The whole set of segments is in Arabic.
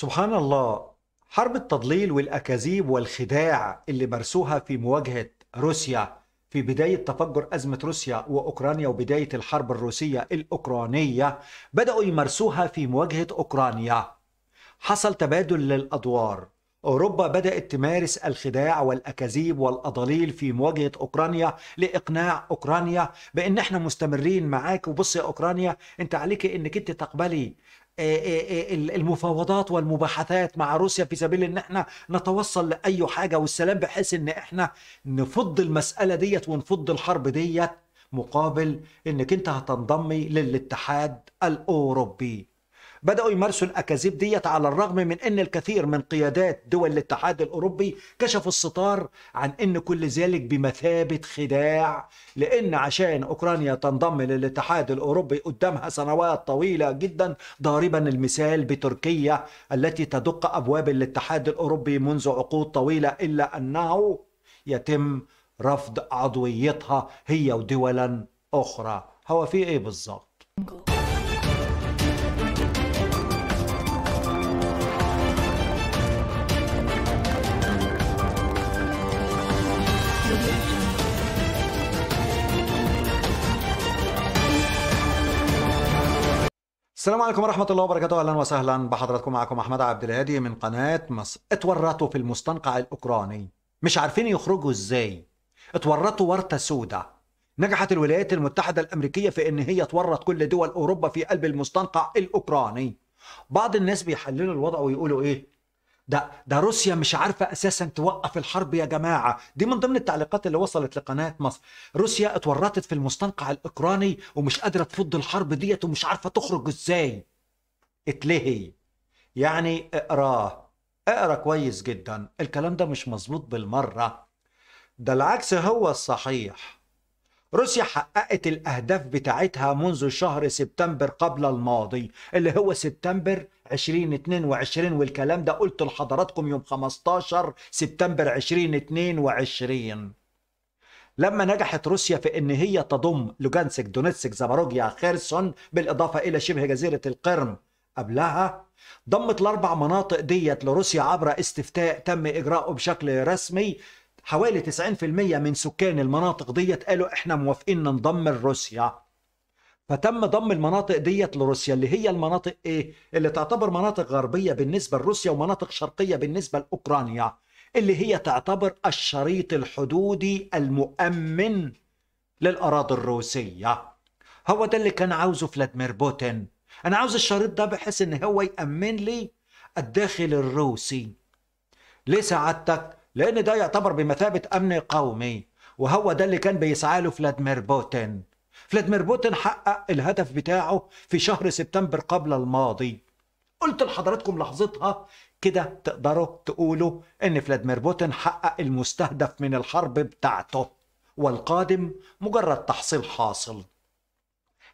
سبحان الله حرب التضليل والأكاذيب والخداع اللي مارسوها في مواجهة روسيا في بداية تفجر أزمة روسيا وأوكرانيا وبداية الحرب الروسية الأوكرانية بدأوا يمارسوها في مواجهة أوكرانيا حصل تبادل للأدوار أوروبا بدأت تمارس الخداع والأكاذيب والأضاليل في مواجهة أوكرانيا لإقناع أوكرانيا بأن احنا مستمرين معاك وبص يا أوكرانيا أنت عليك أنك أنت تقبلي آه، آه، آه، المفاوضات والمباحثات مع روسيا في سبيل ان احنا نتوصل لاي حاجه والسلام بحيث ان احنا نفض المساله ديت ونفض الحرب ديت مقابل انك انت هتنضمي للاتحاد الاوروبي بدأوا يمارسوا الأكاذيب ديت على الرغم من أن الكثير من قيادات دول الاتحاد الأوروبي كشفوا الستار عن أن كل ذلك بمثابة خداع لأن عشان أوكرانيا تنضم للاتحاد الأوروبي قدامها سنوات طويلة جدا ضاربا المثال بتركيا التي تدق أبواب الاتحاد الأوروبي منذ عقود طويلة إلا أنه يتم رفض عضويتها هي ودولا أخرى هو في إيه بالظبط؟ السلام عليكم ورحمة الله وبركاته أهلا وسهلا بحضراتكم معكم أحمد عبد الهادي من قناة مصر اتورطوا في المستنقع الأوكراني مش عارفين يخرجوا إزاي اتورطوا ورطة سودة نجحت الولايات المتحدة الأمريكية في إن هي تورط كل دول أوروبا في قلب المستنقع الأوكراني بعض الناس بيحللوا الوضع ويقولوا إيه ده ده روسيا مش عارفه اساسا توقف الحرب يا جماعه دي من ضمن التعليقات اللي وصلت لقناه مصر روسيا اتورطت في المستنقع الاوكراني ومش قادره تفض الحرب ديت ومش عارفه تخرج ازاي اتلهي يعني اقراه اقرا كويس جدا الكلام ده مش مظبوط بالمره ده العكس هو الصحيح روسيا حققت الأهداف بتاعتها منذ شهر سبتمبر قبل الماضي اللي هو سبتمبر 2022 والكلام ده قلت لحضراتكم يوم 15 سبتمبر 2022 لما نجحت روسيا في ان هي تضم لوجانسك دونتسك زاباروجيا خيرسون بالاضافه الى شبه جزيره القرم قبلها ضمت الاربع مناطق ديت لروسيا عبر استفتاء تم اجراءه بشكل رسمي حوالي 90% من سكان المناطق ديت قالوا احنا موافقين ننضم لروسيا فتم ضم المناطق ديت لروسيا اللي هي المناطق ايه اللي تعتبر مناطق غربيه بالنسبه لروسيا ومناطق شرقيه بالنسبه لاوكرانيا اللي هي تعتبر الشريط الحدودي المؤمن للاراضي الروسيه هو ده اللي كان عاوزه فلاديمير بوتين انا عاوز الشريط ده بحيث ان هو يامن لي الداخل الروسي ليه سعادتك لأن ده يعتبر بمثابة أمن قومي وهو ده اللي كان بيسعى له فلاديمير بوتين فلاديمير بوتين حقق الهدف بتاعه في شهر سبتمبر قبل الماضي قلت لحضراتكم لحظتها كده تقدروا تقولوا ان فلاديمير بوتين حقق المستهدف من الحرب بتاعته والقادم مجرد تحصيل حاصل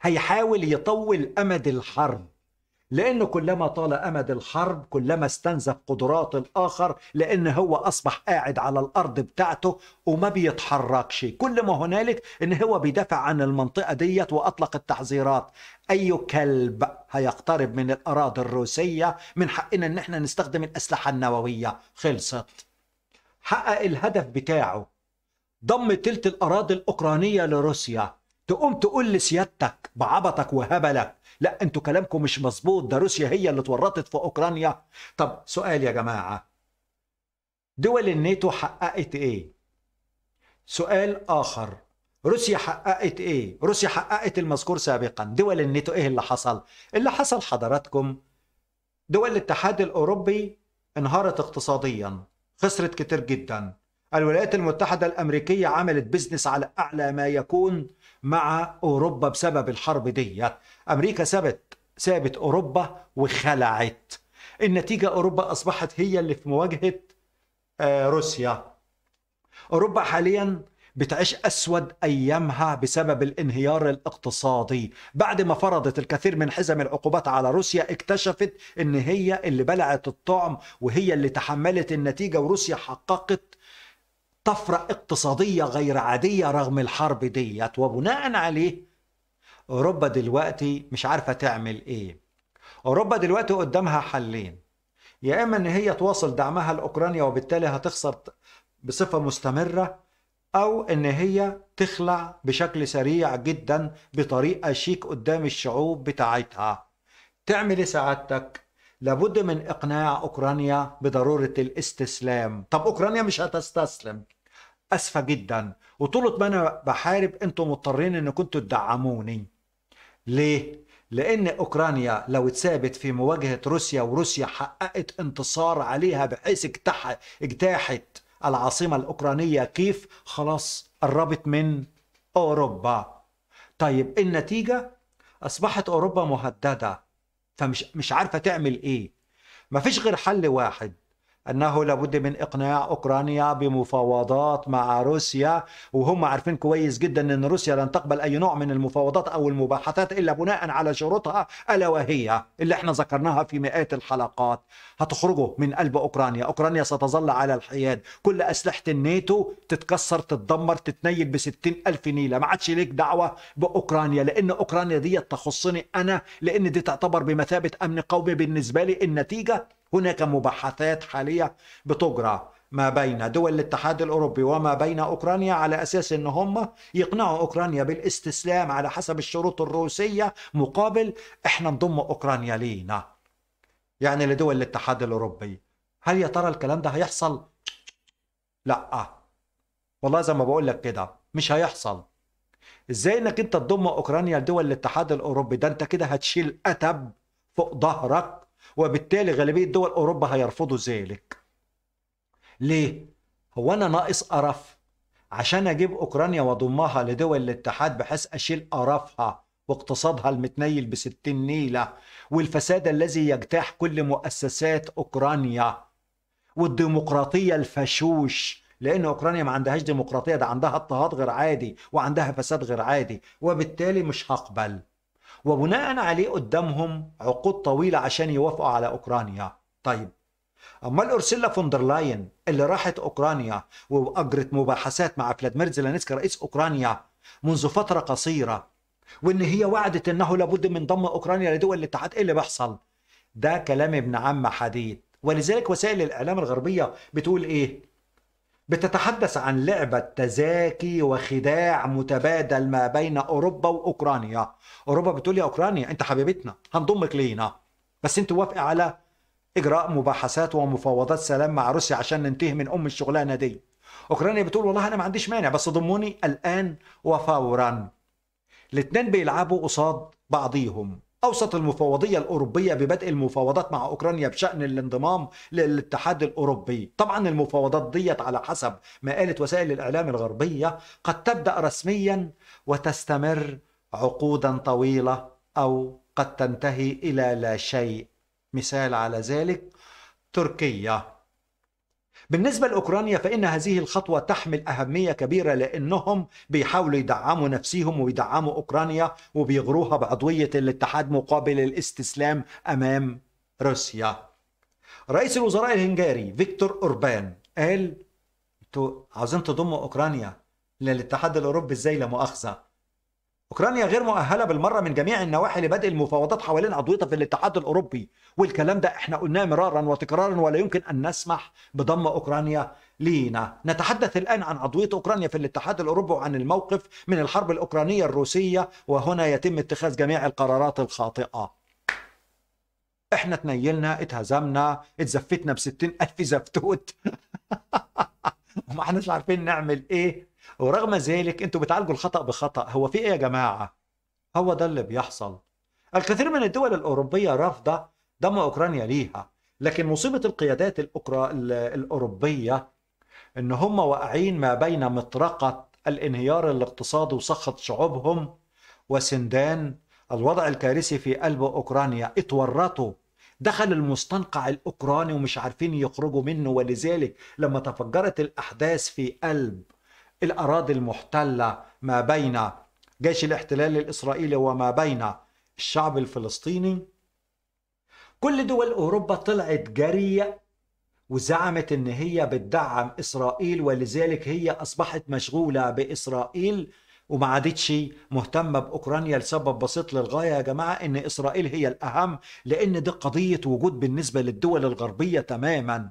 هيحاول يطول امد الحرب لأنه كلما طال أمد الحرب كلما استنزف قدرات الآخر لأن هو أصبح قاعد على الأرض بتاعته وما بيتحركش كل ما هنالك إن هو بيدافع عن المنطقة ديت وأطلق التحذيرات أي كلب هيقترب من الأراضي الروسية من حقنا إن احنا نستخدم الأسلحة النووية خلصت حقق الهدف بتاعه ضم تلت الأراضي الأوكرانية لروسيا تقوم تقول لسيادتك بعبطك وهبلك لا انتوا كلامكم مش مظبوط ده روسيا هي اللي اتورطت في اوكرانيا طب سؤال يا جماعه دول الناتو حققت ايه سؤال اخر روسيا حققت ايه روسيا حققت المذكور سابقا دول الناتو ايه اللي حصل اللي حصل حضراتكم دول الاتحاد الاوروبي انهارت اقتصاديا خسرت كتير جدا الولايات المتحدة الأمريكية عملت بزنس على أعلى ما يكون مع أوروبا بسبب الحرب دي أمريكا سابت سابت أوروبا وخلعت النتيجة أوروبا أصبحت هي اللي في مواجهة آه، روسيا أوروبا حاليا بتعيش أسود أيامها بسبب الانهيار الاقتصادي بعد ما فرضت الكثير من حزم العقوبات على روسيا اكتشفت أن هي اللي بلعت الطعم وهي اللي تحملت النتيجة وروسيا حققت طفرة اقتصادية غير عادية رغم الحرب ديت وبناء عليه أوروبا دلوقتي مش عارفة تعمل إيه أوروبا دلوقتي قدامها حلين يا إما إن هي تواصل دعمها لأوكرانيا وبالتالي هتخسر بصفة مستمرة أو إن هي تخلع بشكل سريع جدا بطريقة شيك قدام الشعوب بتاعتها تعمل إيه سعادتك لابد من إقناع أوكرانيا بضرورة الاستسلام طب أوكرانيا مش هتستسلم أسفة جدا وطول ما أنا بحارب أنتم مضطرين أن كنتوا تدعموني ليه؟ لأن أوكرانيا لو اتسابت في مواجهة روسيا وروسيا حققت انتصار عليها بحيث اجتاحت العاصمة الأوكرانية كيف خلاص قربت من أوروبا طيب النتيجة أصبحت أوروبا مهددة فمش مش عارفه تعمل ايه مفيش غير حل واحد انه لابد من اقناع اوكرانيا بمفاوضات مع روسيا وهم عارفين كويس جدا ان روسيا لن تقبل اي نوع من المفاوضات او المباحثات الا بناء على شروطها الا وهي اللي احنا ذكرناها في مئات الحلقات هتخرجوا من قلب اوكرانيا، اوكرانيا ستظل على الحياد، كل اسلحه الناتو تتكسر تتدمر تتنيل ب الف نيله، ما عادش ليك دعوه باوكرانيا لان اوكرانيا دي تخصني انا لان دي تعتبر بمثابه امن قومي بالنسبه لي النتيجه هناك مباحثات حالية بتجرى ما بين دول الاتحاد الأوروبي وما بين أوكرانيا على أساس أن هم يقنعوا أوكرانيا بالاستسلام على حسب الشروط الروسية مقابل إحنا نضم أوكرانيا لينا يعني لدول الاتحاد الأوروبي هل يا ترى الكلام ده هيحصل؟ لا والله زي ما بقول لك كده مش هيحصل ازاي انك انت تضم اوكرانيا لدول الاتحاد الاوروبي ده انت كده هتشيل اتب فوق ظهرك وبالتالي غالبية دول أوروبا هيرفضوا ذلك ليه؟ هو أنا ناقص قرف عشان أجيب أوكرانيا وأضمها لدول الاتحاد بحيث أشيل قرفها واقتصادها المتنيل بستين نيلة والفساد الذي يجتاح كل مؤسسات أوكرانيا والديمقراطية الفشوش لأن أوكرانيا ما عندهاش ديمقراطية ده عندها اضطهاد غير عادي وعندها فساد غير عادي وبالتالي مش هقبل وبناء عليه قدامهم عقود طويلة عشان يوافقوا على أوكرانيا طيب أمال الأرسلة فوندرلاين اللي راحت أوكرانيا وأجرت مباحثات مع فلاديمير زيلانسكي رئيس أوكرانيا منذ فترة قصيرة وإن هي وعدت إنه لابد من ضم أوكرانيا لدول الاتحاد إيه اللي بيحصل؟ ده كلام ابن عم حديد ولذلك وسائل الإعلام الغربية بتقول إيه؟ بتتحدث عن لعبة تزاكي وخداع متبادل ما بين أوروبا وأوكرانيا أوروبا بتقول يا أوكرانيا أنت حبيبتنا هنضمك لينا بس أنت وافق على إجراء مباحثات ومفاوضات سلام مع روسيا عشان ننتهي من أم الشغلانة دي أوكرانيا بتقول والله أنا ما عنديش مانع بس ضموني الآن وفورا الاتنين بيلعبوا قصاد بعضيهم أوصت المفوضية الأوروبية ببدء المفاوضات مع أوكرانيا بشأن الانضمام للاتحاد الأوروبي طبعا المفاوضات ديت على حسب ما قالت وسائل الإعلام الغربية قد تبدأ رسميا وتستمر عقودا طويلة أو قد تنتهي إلى لا شيء مثال على ذلك تركيا بالنسبة لأوكرانيا فإن هذه الخطوة تحمل أهمية كبيرة لأنهم بيحاولوا يدعموا نفسهم ويدعموا أوكرانيا وبيغروها بعضوية الاتحاد مقابل الاستسلام أمام روسيا رئيس الوزراء الهنغاري فيكتور أوربان قال انتوا عاوزين تضموا أوكرانيا للاتحاد الأوروبي ازاي لا مؤاخذة اوكرانيا غير مؤهله بالمره من جميع النواحي لبدء المفاوضات حوالين عضويتها في الاتحاد الاوروبي والكلام ده احنا قلناه مرارا وتكرارا ولا يمكن ان نسمح بضم اوكرانيا لينا نتحدث الان عن عضويه اوكرانيا في الاتحاد الاوروبي وعن الموقف من الحرب الاوكرانيه الروسيه وهنا يتم اتخاذ جميع القرارات الخاطئه احنا اتنيلنا اتهزمنا اتزفتنا بستين الف زفتوت وما احناش عارفين نعمل ايه ورغم ذلك انتوا بتعالجوا الخطا بخطا هو في ايه يا جماعه هو ده اللي بيحصل الكثير من الدول الاوروبيه رافضه ضم اوكرانيا ليها لكن مصيبه القيادات الأكرا... الاوروبيه ان هم واقعين ما بين مطرقه الانهيار الاقتصادي وسخط شعوبهم وسندان الوضع الكارثي في قلب اوكرانيا اتورطوا دخل المستنقع الأوكراني ومش عارفين يخرجوا منه ولذلك لما تفجرت الأحداث في قلب الأراضي المحتلة ما بين جيش الاحتلال الإسرائيلي وما بين الشعب الفلسطيني كل دول أوروبا طلعت جاريه وزعمت ان هي بتدعم اسرائيل ولذلك هي اصبحت مشغوله باسرائيل وما عادتش مهتمه باوكرانيا لسبب بسيط للغايه يا جماعه ان اسرائيل هي الاهم لان دي قضيه وجود بالنسبه للدول الغربيه تماما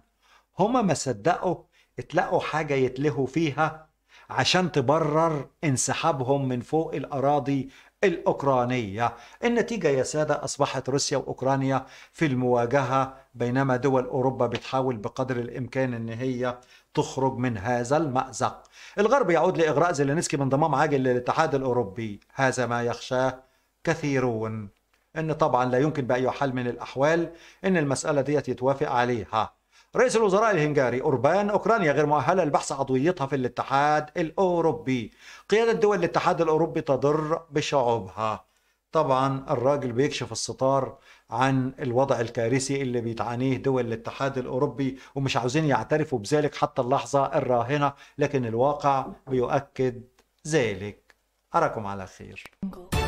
هما ما صدقوا اتلقوا حاجه يتلهوا فيها عشان تبرر انسحابهم من فوق الاراضي الأوكرانية النتيجة يا سادة أصبحت روسيا وأوكرانيا في المواجهة بينما دول أوروبا بتحاول بقدر الإمكان أن هي تخرج من هذا المأزق الغرب يعود لإغراء زيلينسكي بانضمام عاجل للاتحاد الأوروبي هذا ما يخشاه كثيرون أن طبعا لا يمكن بأي حال من الأحوال أن المسألة دي يتوافق عليها رئيس الوزراء الهنغاري أوربان أوكرانيا غير مؤهلة لبحث عضويتها في الاتحاد الأوروبي قيادة دول الاتحاد الأوروبي تضر بشعوبها طبعا الراجل بيكشف الستار عن الوضع الكارثي اللي بيتعانيه دول الاتحاد الأوروبي ومش عاوزين يعترفوا بذلك حتى اللحظة الراهنة لكن الواقع بيؤكد ذلك أراكم على خير